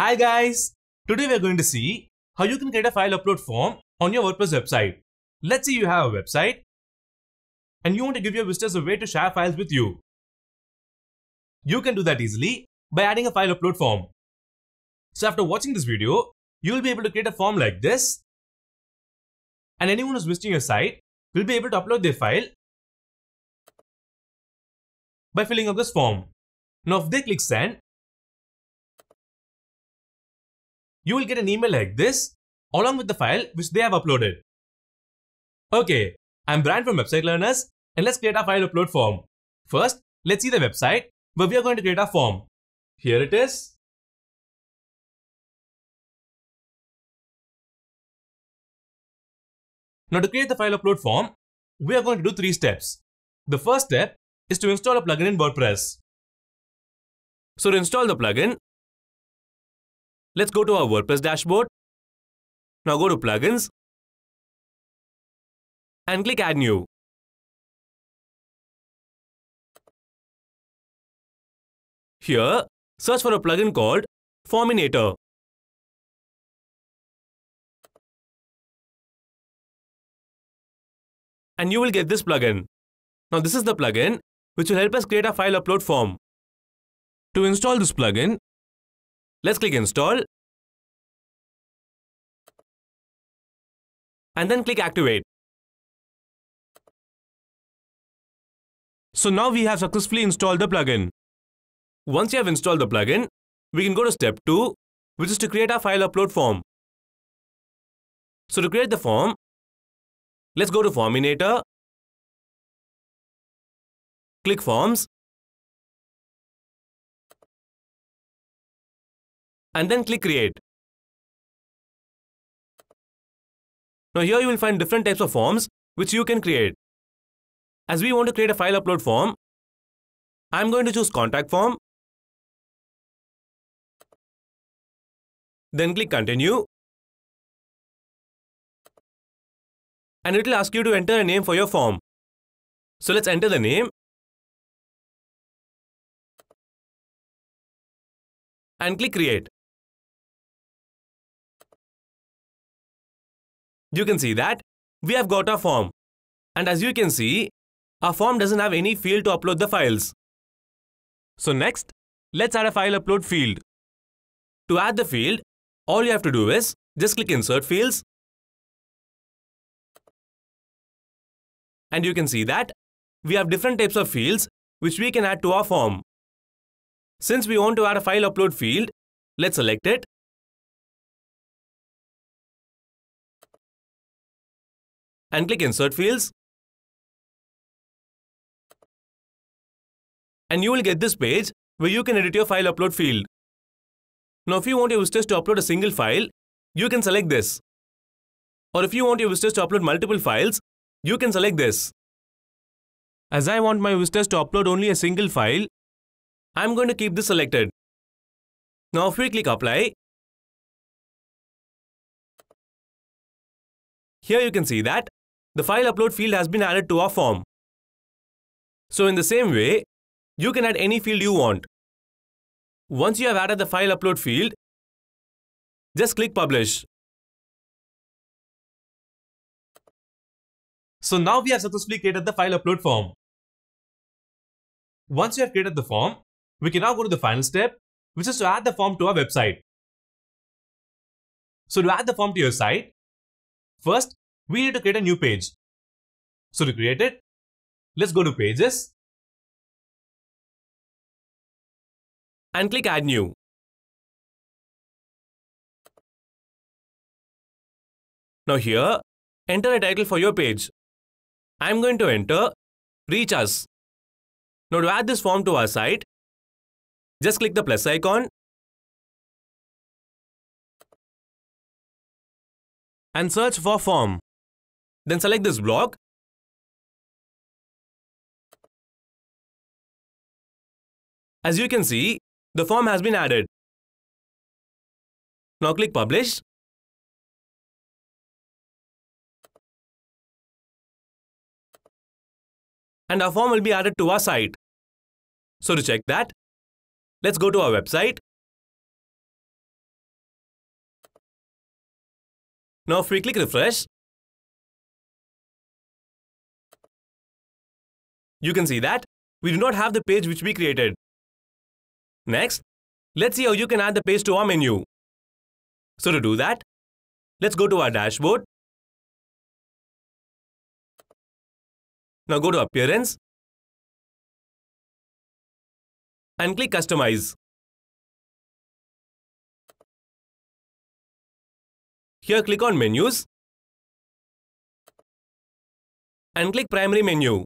Hi guys! Today we are going to see how you can create a file upload form on your WordPress website. Let's say you have a website and you want to give your visitors a way to share files with you. You can do that easily by adding a file upload form. So after watching this video, you will be able to create a form like this and anyone who's visiting your site will be able to upload their file by filling out this form. Now if they click send, you will get an email like this along with the file which they have uploaded. Okay, I'm Brian from Website Learners and let's create our file upload form. First, let's see the website where we are going to create our form. Here it is. Now to create the file upload form, we are going to do three steps. The first step is to install a plugin in WordPress. So to install the plugin, Let's go to our WordPress dashboard. Now go to Plugins and click Add New. Here, search for a plugin called Forminator. And you will get this plugin. Now this is the plugin which will help us create a file upload form. To install this plugin, Let's click install and then click activate. So now we have successfully installed the plugin. Once you have installed the plugin, we can go to step 2 which is to create our file upload form. So to create the form, let's go to Forminator, click Forms and then click create. Now here you will find different types of forms which you can create. As we want to create a file upload form, I'm going to choose contact form. Then click continue. And it will ask you to enter a name for your form. So let's enter the name. And click create. You can see that we have got a form. And as you can see, our form doesn't have any field to upload the files. So next, let's add a file upload field. To add the field, all you have to do is just click insert fields. And you can see that we have different types of fields which we can add to our form. Since we want to add a file upload field, let's select it and click Insert Fields. And you will get this page where you can edit your file upload field. Now if you want your visitors to upload a single file, you can select this. Or if you want your visitors to upload multiple files, you can select this. As I want my visitors to upload only a single file, I'm going to keep this selected. Now if we click apply, here you can see that the file upload field has been added to our form. So in the same way, you can add any field you want. Once you have added the file upload field, just click publish. So now we have successfully created the file upload form. Once you have created the form, we can now go to the final step, which is to add the form to our website. So to add the form to your site, first we need to create a new page. So to create it, let's go to Pages and click Add New. Now here, enter a title for your page. I'm going to enter Reach Us. Now to add this form to our site, just click the plus icon and search for form. Then select this block. As you can see, the form has been added. Now click Publish. And our form will be added to our site. So to check that, let's go to our website. Now if we click refresh, You can see that we do not have the page which we created. Next, let's see how you can add the page to our menu. So to do that, let's go to our dashboard. Now go to Appearance and click Customize. Here click on Menus and click Primary Menu.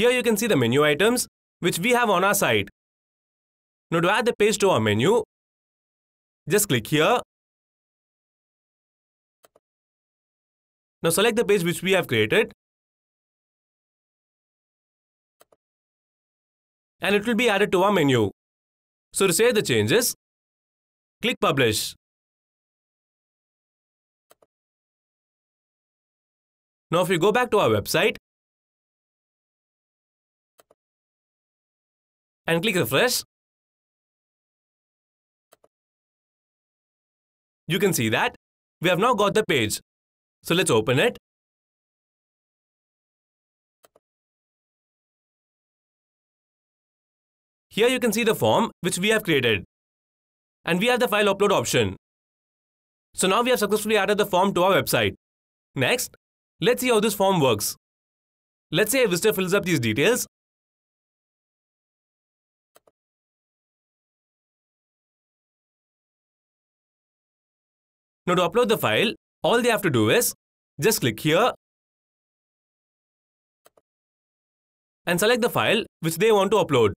Here you can see the menu items which we have on our site. Now to add the page to our menu, just click here. Now select the page which we have created. And it will be added to our menu. So to save the changes, click Publish. Now if we go back to our website, and click refresh, you can see that we have now got the page. So let's open it. Here you can see the form which we have created. And we have the file upload option. So now we have successfully added the form to our website. Next, let's see how this form works. Let's say a visitor fills up these details Now to upload the file, all they have to do is just click here and select the file which they want to upload.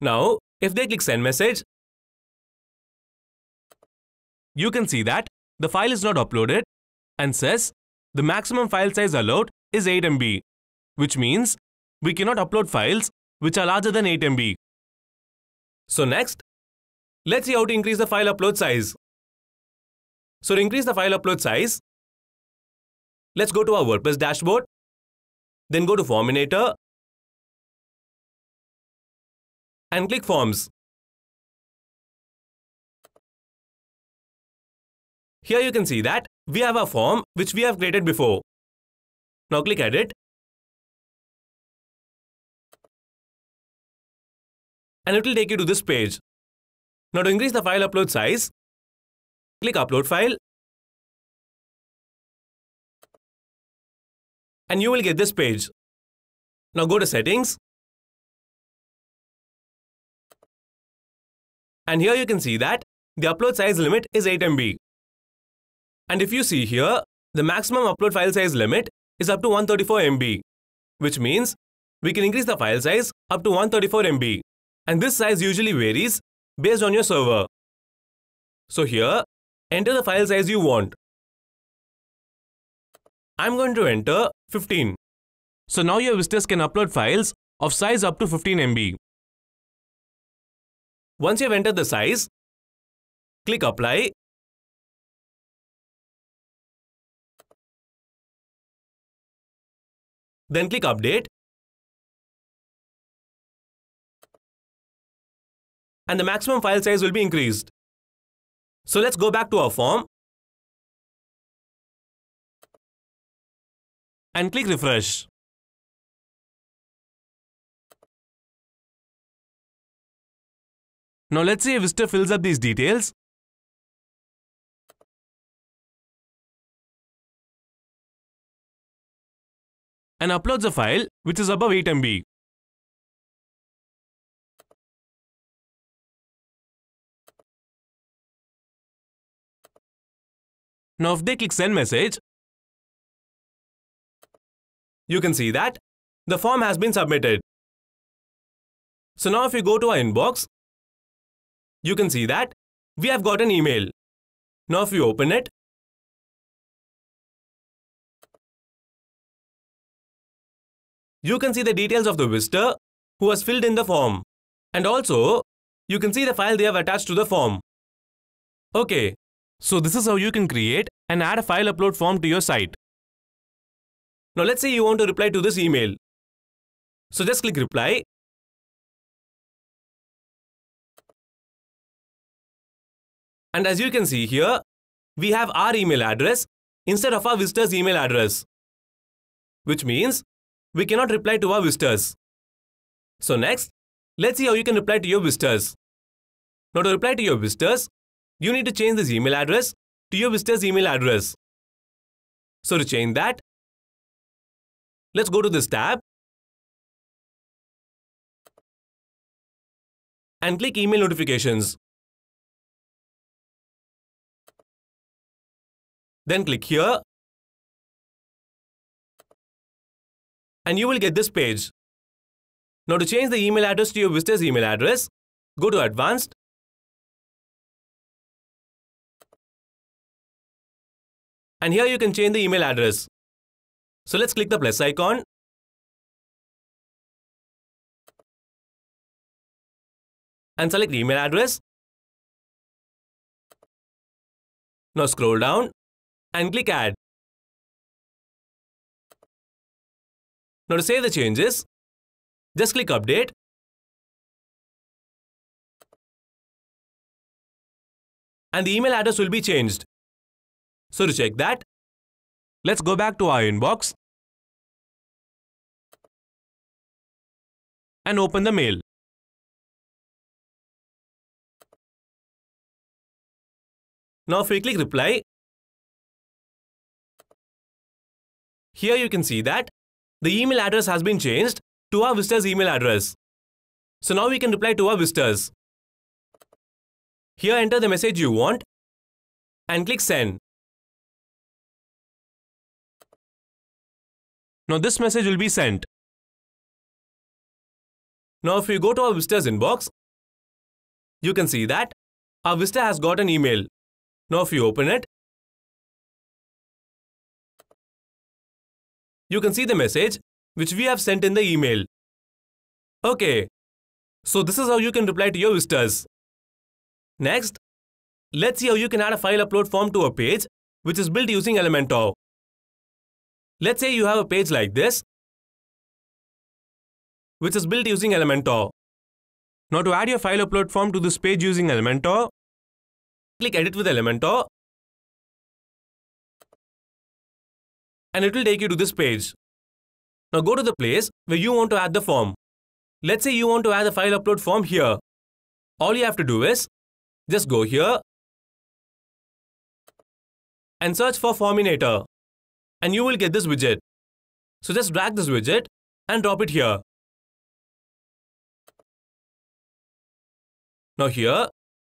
Now, if they click send message, you can see that the file is not uploaded and says the maximum file size allowed is 8 MB, which means we cannot upload files which are larger than 8 MB. So next, let's see how to increase the file upload size. So to increase the file upload size, let's go to our WordPress dashboard, then go to Forminator and click Forms. Here you can see that we have a form which we have created before. Now click Edit and it will take you to this page. Now to increase the file upload size, click upload file and you will get this page. Now go to settings and here you can see that the upload size limit is 8 MB. And if you see here, the maximum upload file size limit is up to 134 MB, which means we can increase the file size up to 134 MB and this size usually varies based on your server. So here, enter the file size you want. I'm going to enter 15. So now your visitors can upload files of size up to 15 MB. Once you've entered the size, click apply. Then click update and the maximum file size will be increased. So let's go back to our form and click refresh. Now let's see if Vista fills up these details. and uploads a file which is above 8 MB. Now if they click send message, you can see that the form has been submitted. So now if you go to our inbox, you can see that we have got an email. Now if you open it, you can see the details of the visitor who has filled in the form. And also, you can see the file they have attached to the form. Okay, so this is how you can create and add a file upload form to your site. Now let's say you want to reply to this email. So just click reply. And as you can see here, we have our email address instead of our visitor's email address. Which means we cannot reply to our visitors. So next, let's see how you can reply to your visitors. Now to reply to your visitors, you need to change this email address to your visitor's email address. So to change that, let's go to this tab and click email notifications. Then click here and you will get this page. Now to change the email address to your visitor's email address, go to advanced And here you can change the email address. So let's click the plus icon. And select the email address. Now scroll down and click add. Now to save the changes, just click update. And the email address will be changed. So to check that, let's go back to our inbox and open the mail. Now if we click reply, here you can see that the email address has been changed to our visitors email address. So now we can reply to our visitors. Here enter the message you want and click send. Now this message will be sent. Now if you go to our Vista's inbox, you can see that our visitor has got an email. Now if you open it, you can see the message which we have sent in the email. Okay, so this is how you can reply to your visitors. Next, let's see how you can add a file upload form to a page which is built using Elementor. Let's say you have a page like this, which is built using Elementor. Now to add your file upload form to this page using Elementor, click edit with Elementor and it will take you to this page. Now go to the place where you want to add the form. Let's say you want to add the file upload form here. All you have to do is just go here and search for Forminator and you will get this widget. So just drag this widget and drop it here. Now here,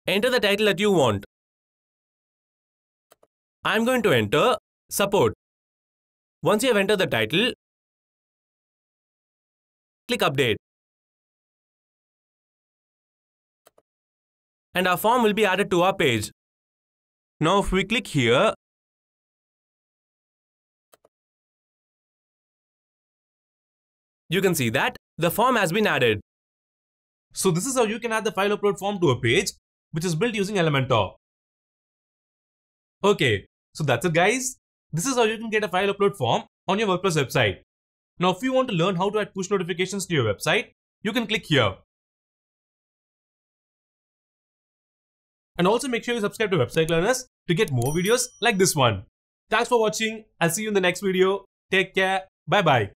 enter the title that you want. I'm going to enter support. Once you have entered the title, click update. And our form will be added to our page. Now if we click here, You can see that the form has been added. So this is how you can add the file upload form to a page which is built using Elementor. Okay, so that's it guys. This is how you can get a file upload form on your WordPress website. Now if you want to learn how to add push notifications to your website, you can click here. And also make sure you subscribe to Website Learners to get more videos like this one. Thanks for watching. I'll see you in the next video. Take care. Bye bye.